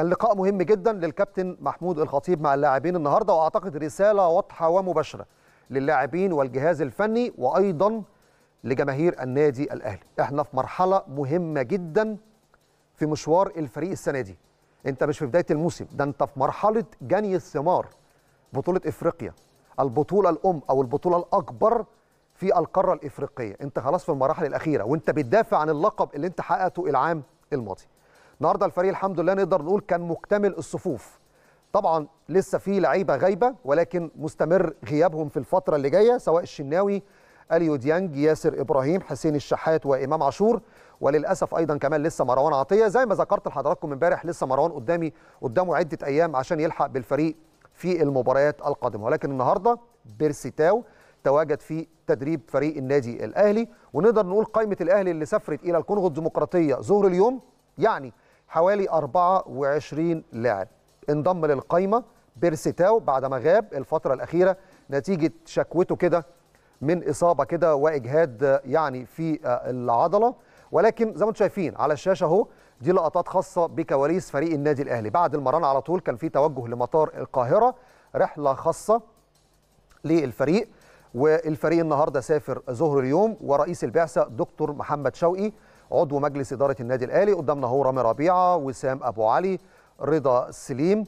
كان لقاء مهم جدا للكابتن محمود الخطيب مع اللاعبين النهارده واعتقد رساله واضحه ومباشره للاعبين والجهاز الفني وايضا لجماهير النادي الاهلي احنا في مرحله مهمه جدا في مشوار الفريق السنه دي انت مش في بدايه الموسم ده انت في مرحله جني الثمار بطوله افريقيا البطوله الام او البطوله الاكبر في القاره الافريقيه انت خلاص في المراحل الاخيره وانت بتدافع عن اللقب اللي انت حققته العام الماضي النهارده الفريق الحمد لله نقدر نقول كان مكتمل الصفوف طبعا لسه في لعيبه غايبه ولكن مستمر غيابهم في الفتره اللي جايه سواء الشناوي اليو ديانج ياسر ابراهيم حسين الشحات وامام عاشور وللاسف ايضا كمان لسه مروان عطيه زي ما ذكرت لحضراتكم امبارح لسه مروان قدامي قدامه عده ايام عشان يلحق بالفريق في المباريات القادمه ولكن النهارده بيرسي تاو تواجد في تدريب فريق النادي الاهلي ونقدر نقول قائمه الاهلي اللي سافرت الى الكونغو الديمقراطيه ظهر اليوم يعني حوالي 24 لاعب انضم للقايمه بيرسيتاو بعد ما غاب الفتره الاخيره نتيجه شكوته كده من اصابه كده واجهاد يعني في العضله ولكن زي ما انتم شايفين على الشاشه اهو دي لقطات خاصه بكواليس فريق النادي الاهلي بعد المران على طول كان في توجه لمطار القاهره رحله خاصه للفريق والفريق النهارده سافر ظهر اليوم ورئيس البعثه دكتور محمد شوقي عضو مجلس إدارة النادي الأهلي قدامنا هو رامي ربيعة وسام أبو علي رضا سليم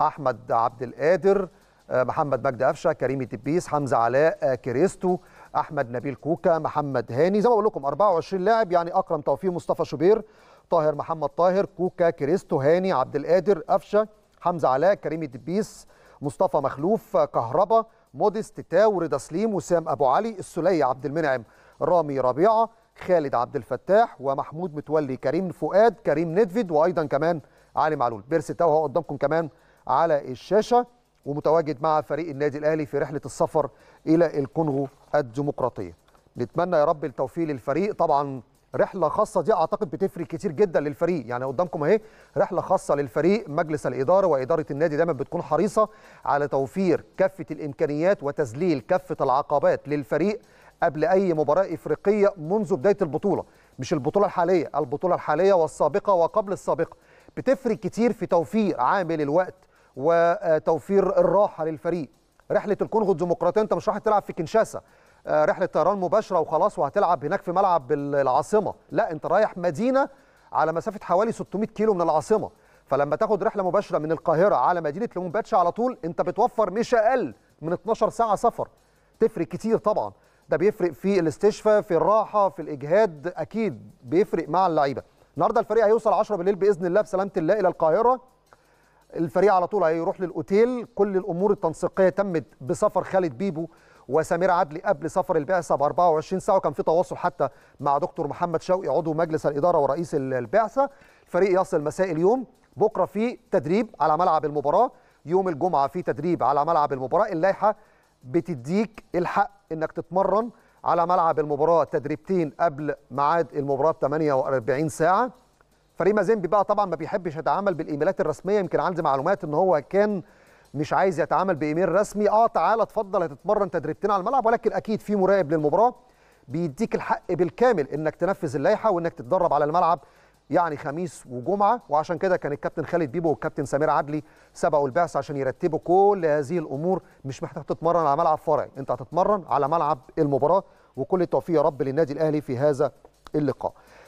أحمد عبد القادر آه، محمد مجدي قفشه كريم الدبيس حمزه علاء آه، كريستو احمد نبيل كوكا محمد هاني زي ما بقول لكم 24 لاعب يعني اكرم توفيق مصطفى شوبير طاهر محمد طاهر كوكا كريستو هاني عبد القادر قفشه حمزه علاء كريم الدبيس مصطفى مخلوف آه، كهربا موديست تاو رضا سليم وسام ابو علي السليه عبد المنعم رامي ربيعه خالد عبد الفتاح ومحمود متولي كريم فؤاد كريم ندفيد وايضا كمان علي معلول بيرس تاو قدامكم كمان على الشاشه ومتواجد مع فريق النادي الاهلي في رحله السفر الى الكونغو الديمقراطيه نتمنى يا رب التوفيق للفريق طبعا رحله خاصه دي اعتقد بتفرق كتير جدا للفريق يعني قدامكم اهي رحله خاصه للفريق مجلس الاداره واداره النادي دايما بتكون حريصه على توفير كافه الامكانيات وتذليل كافه العقبات للفريق قبل أي مباراة إفريقية منذ بداية البطولة مش البطولة الحالية البطولة الحالية والسابقة وقبل السابقة بتفرق كتير في توفير عامل الوقت وتوفير الراحة للفريق رحلة الكونغو الديمقراطية أنت مش رايح تلعب في كنشاسا آه، رحلة طيران مباشرة وخلاص وهتلعب هناك في ملعب العاصمة لا أنت رايح مدينة على مسافة حوالي 600 كيلو من العاصمة فلما تاخد رحله مباشره من القاهره على مدينه لمباتشا على طول انت بتوفر مش اقل من 12 ساعه سفر تفرق كتير طبعا ده بيفرق في الاستشفاء في الراحه في الاجهاد اكيد بيفرق مع اللعيبه النهارده الفريق هيوصل 10 بالليل باذن الله بسلامه الله الى القاهره الفريق على طول هيروح للاوتيل كل الامور التنسيقيه تمت بسفر خالد بيبو وسمير عدلي قبل سفر البعثه ب 24 ساعه وكان في تواصل حتى مع دكتور محمد شوقي عضو مجلس الاداره ورئيس البعثه الفريق يصل مساء اليوم بكره في تدريب على ملعب المباراه يوم الجمعه في تدريب على ملعب المباراه اللائحه بتديك الحق انك تتمرن على ملعب المباراه تدريبتين قبل ميعاد المباراه ب 48 ساعه فريق مازيمبي بقى طبعا ما بيحبش يتعامل بالايميلات الرسميه يمكن عندي معلومات ان هو كان مش عايز يتعامل بايميل رسمي اه تعالى اتفضل هتتمرن تدريبتين على الملعب ولكن اكيد في مراقب للمباراه بيديك الحق بالكامل انك تنفذ اللائحه وانك تتدرب على الملعب يعني خميس وجمعه وعشان كده كان الكابتن خالد بيبو والكابتن سمير عدلي سبقوا البعث عشان يرتبوا كل هذه الامور مش محتاج تتمرن على ملعب فرعي انت هتتمرن على ملعب المباراه وكل التوفيق يا رب للنادي الاهلي في هذا اللقاء